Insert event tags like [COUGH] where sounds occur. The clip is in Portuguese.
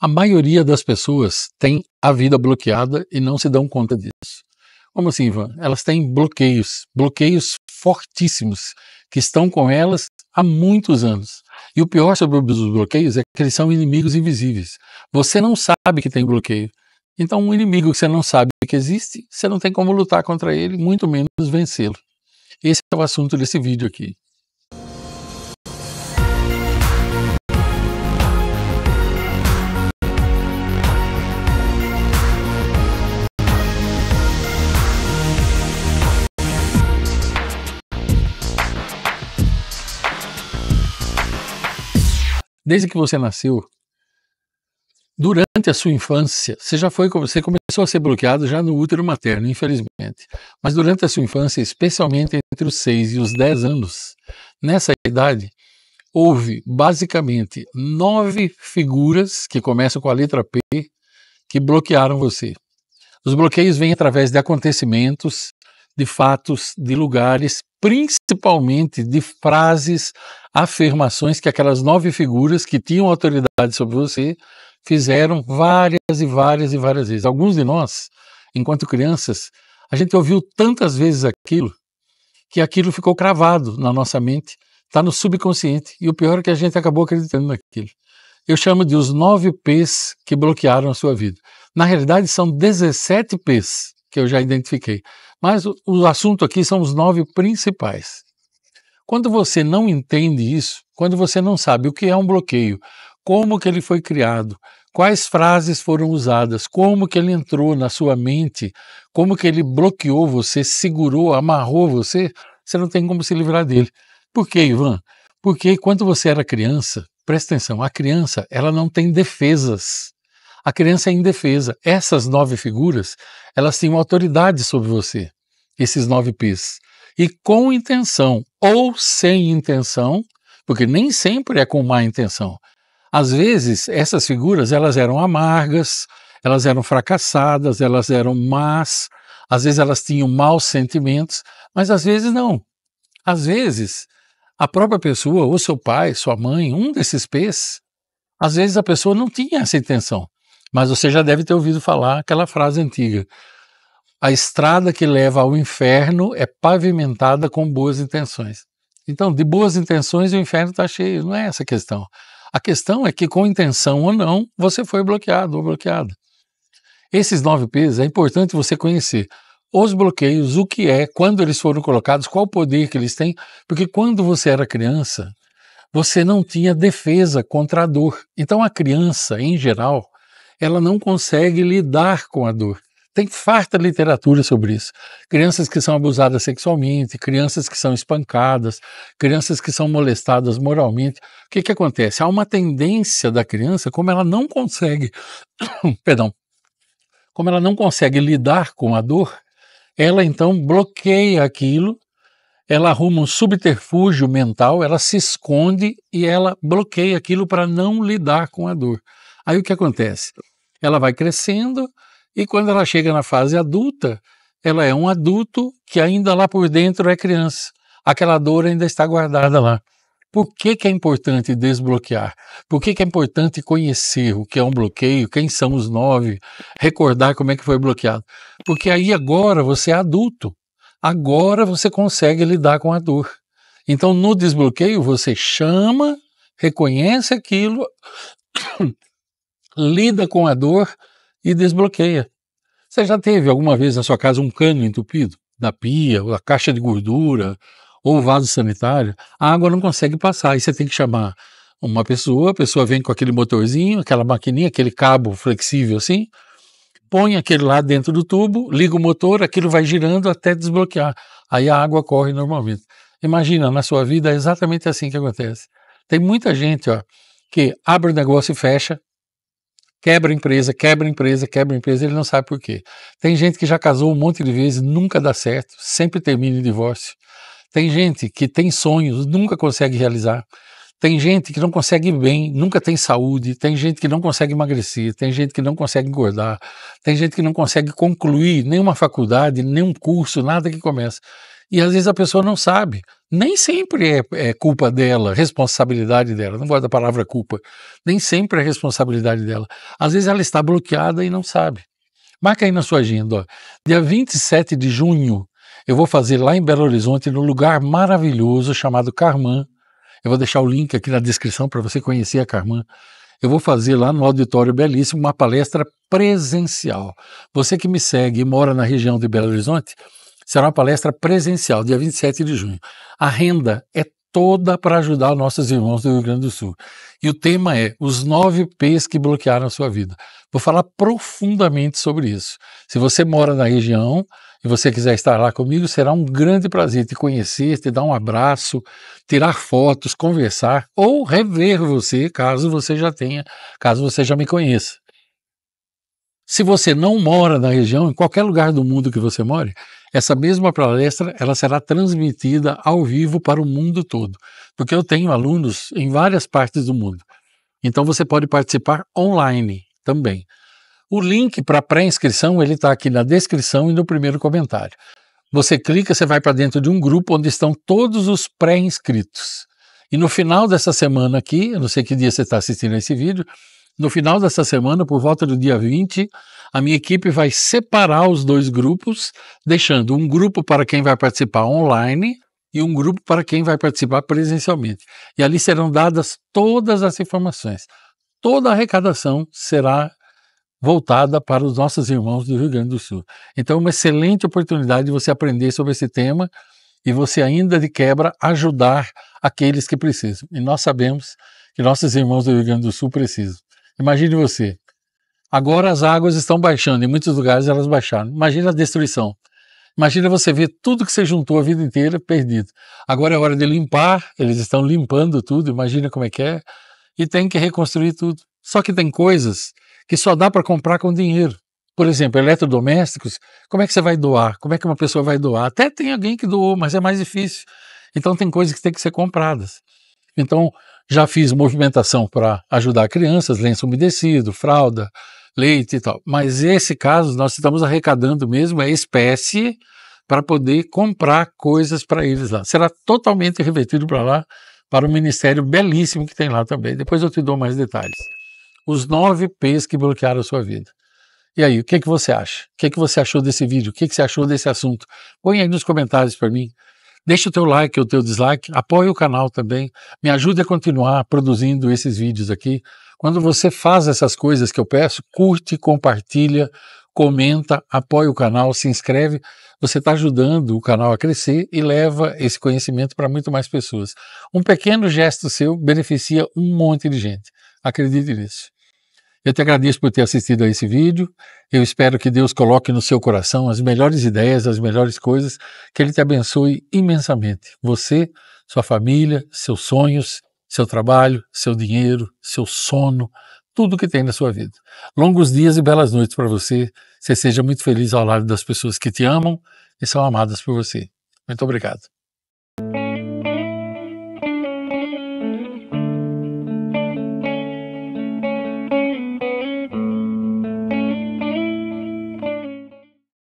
A maioria das pessoas tem a vida bloqueada e não se dão conta disso. Como assim, Ivan? Elas têm bloqueios, bloqueios fortíssimos, que estão com elas há muitos anos. E o pior sobre os bloqueios é que eles são inimigos invisíveis. Você não sabe que tem bloqueio. Então, um inimigo que você não sabe que existe, você não tem como lutar contra ele, muito menos vencê-lo. Esse é o assunto desse vídeo aqui. desde que você nasceu, durante a sua infância, você já foi, você começou a ser bloqueado já no útero materno, infelizmente. Mas durante a sua infância, especialmente entre os 6 e os 10 anos, nessa idade, houve basicamente nove figuras que começam com a letra P que bloquearam você. Os bloqueios vêm através de acontecimentos, de fatos, de lugares, principalmente de frases, afirmações que aquelas nove figuras que tinham autoridade sobre você fizeram várias e várias e várias vezes. Alguns de nós, enquanto crianças, a gente ouviu tantas vezes aquilo que aquilo ficou cravado na nossa mente, está no subconsciente, e o pior é que a gente acabou acreditando naquilo. Eu chamo de os nove P's que bloquearam a sua vida. Na realidade, são 17 P's que eu já identifiquei. Mas o, o assunto aqui são os nove principais. Quando você não entende isso, quando você não sabe o que é um bloqueio, como que ele foi criado, quais frases foram usadas, como que ele entrou na sua mente, como que ele bloqueou você, segurou, amarrou você, você não tem como se livrar dele. Por quê, Ivan? Porque quando você era criança, presta atenção, a criança, ela não tem defesas a criança é indefesa. Essas nove figuras, elas têm uma autoridade sobre você, esses nove P's. E com intenção ou sem intenção, porque nem sempre é com má intenção. Às vezes, essas figuras, elas eram amargas, elas eram fracassadas, elas eram más, às vezes elas tinham maus sentimentos, mas às vezes não. Às vezes, a própria pessoa, ou seu pai, sua mãe, um desses pés, às vezes a pessoa não tinha essa intenção. Mas você já deve ter ouvido falar aquela frase antiga: a estrada que leva ao inferno é pavimentada com boas intenções. Então, de boas intenções, o inferno está cheio. Não é essa a questão. A questão é que, com intenção ou não, você foi bloqueado ou bloqueada. Esses nove P's é importante você conhecer os bloqueios, o que é, quando eles foram colocados, qual poder que eles têm, porque quando você era criança, você não tinha defesa contra a dor. Então a criança, em geral, ela não consegue lidar com a dor. Tem farta literatura sobre isso. Crianças que são abusadas sexualmente, crianças que são espancadas, crianças que são molestadas moralmente. O que, que acontece? Há uma tendência da criança, como ela não consegue, [COUGHS] perdão, como ela não consegue lidar com a dor, ela então bloqueia aquilo, ela arruma um subterfúgio mental, ela se esconde e ela bloqueia aquilo para não lidar com a dor. Aí o que acontece? Ela vai crescendo e quando ela chega na fase adulta, ela é um adulto que ainda lá por dentro é criança. Aquela dor ainda está guardada lá. Por que, que é importante desbloquear? Por que, que é importante conhecer o que é um bloqueio, quem são os nove, recordar como é que foi bloqueado? Porque aí agora você é adulto, agora você consegue lidar com a dor. Então no desbloqueio você chama, reconhece aquilo, lida com a dor e desbloqueia. Você já teve alguma vez na sua casa um cano entupido? Da pia, ou da caixa de gordura, ou vaso sanitário, a água não consegue passar. Aí você tem que chamar uma pessoa, a pessoa vem com aquele motorzinho, aquela maquininha, aquele cabo flexível assim, põe aquele lá dentro do tubo, liga o motor, aquilo vai girando até desbloquear. Aí a água corre normalmente. Imagina, na sua vida é exatamente assim que acontece. Tem muita gente ó, que abre o negócio e fecha, quebra empresa, quebra empresa, quebra empresa, ele não sabe por quê. Tem gente que já casou um monte de vezes, nunca dá certo, sempre termina em divórcio. Tem gente que tem sonhos, nunca consegue realizar. Tem gente que não consegue bem, nunca tem saúde, tem gente que não consegue emagrecer, tem gente que não consegue engordar, tem gente que não consegue concluir nenhuma faculdade, nenhum curso, nada que começa. E às vezes a pessoa não sabe. Nem sempre é, é culpa dela, responsabilidade dela. Não gosto da palavra culpa. Nem sempre é responsabilidade dela. Às vezes ela está bloqueada e não sabe. Marca aí na sua agenda. Ó. Dia 27 de junho, eu vou fazer lá em Belo Horizonte, num lugar maravilhoso chamado Carmã. Eu vou deixar o link aqui na descrição para você conhecer a Carmã. Eu vou fazer lá no Auditório Belíssimo uma palestra presencial. Você que me segue e mora na região de Belo Horizonte, Será uma palestra presencial, dia 27 de junho. A renda é toda para ajudar nossos irmãos do Rio Grande do Sul. E o tema é os nove P's que bloquearam a sua vida. Vou falar profundamente sobre isso. Se você mora na região e você quiser estar lá comigo, será um grande prazer te conhecer, te dar um abraço, tirar fotos, conversar ou rever você, caso você já tenha, caso você já me conheça. Se você não mora na região, em qualquer lugar do mundo que você more, essa mesma palestra ela será transmitida ao vivo para o mundo todo, porque eu tenho alunos em várias partes do mundo. Então você pode participar online também. O link para pré-inscrição ele está aqui na descrição e no primeiro comentário. Você clica, você vai para dentro de um grupo onde estão todos os pré-inscritos. E no final dessa semana aqui, eu não sei que dia você está assistindo esse vídeo, no final dessa semana, por volta do dia 20, a minha equipe vai separar os dois grupos, deixando um grupo para quem vai participar online e um grupo para quem vai participar presencialmente. E ali serão dadas todas as informações. Toda a arrecadação será voltada para os nossos irmãos do Rio Grande do Sul. Então, é uma excelente oportunidade de você aprender sobre esse tema e você ainda de quebra ajudar aqueles que precisam. E nós sabemos que nossos irmãos do Rio Grande do Sul precisam. Imagine você, Agora as águas estão baixando, em muitos lugares elas baixaram. Imagina a destruição. Imagina você ver tudo que você juntou a vida inteira perdido. Agora é hora de limpar, eles estão limpando tudo, imagina como é que é, e tem que reconstruir tudo. Só que tem coisas que só dá para comprar com dinheiro. Por exemplo, eletrodomésticos, como é que você vai doar? Como é que uma pessoa vai doar? Até tem alguém que doou, mas é mais difícil. Então tem coisas que têm que ser compradas. Então, já fiz movimentação para ajudar crianças, lenço umedecido, fralda, leite e tal. Mas esse caso, nós estamos arrecadando mesmo a espécie para poder comprar coisas para eles lá. Será totalmente revertido para lá, para o ministério belíssimo que tem lá também. Depois eu te dou mais detalhes. Os nove P's que bloquearam a sua vida. E aí, o que, é que você acha? O que, é que você achou desse vídeo? O que, é que você achou desse assunto? Põe aí nos comentários para mim. Deixa o teu like ou o teu dislike, apoie o canal também, me ajude a continuar produzindo esses vídeos aqui. Quando você faz essas coisas que eu peço, curte, compartilha, comenta, apoia o canal, se inscreve. Você está ajudando o canal a crescer e leva esse conhecimento para muito mais pessoas. Um pequeno gesto seu beneficia um monte de gente. Acredite nisso. Eu te agradeço por ter assistido a esse vídeo. Eu espero que Deus coloque no seu coração as melhores ideias, as melhores coisas, que Ele te abençoe imensamente. Você, sua família, seus sonhos seu trabalho, seu dinheiro, seu sono, tudo o que tem na sua vida. Longos dias e belas noites para você. Você seja muito feliz ao lado das pessoas que te amam e são amadas por você. Muito obrigado.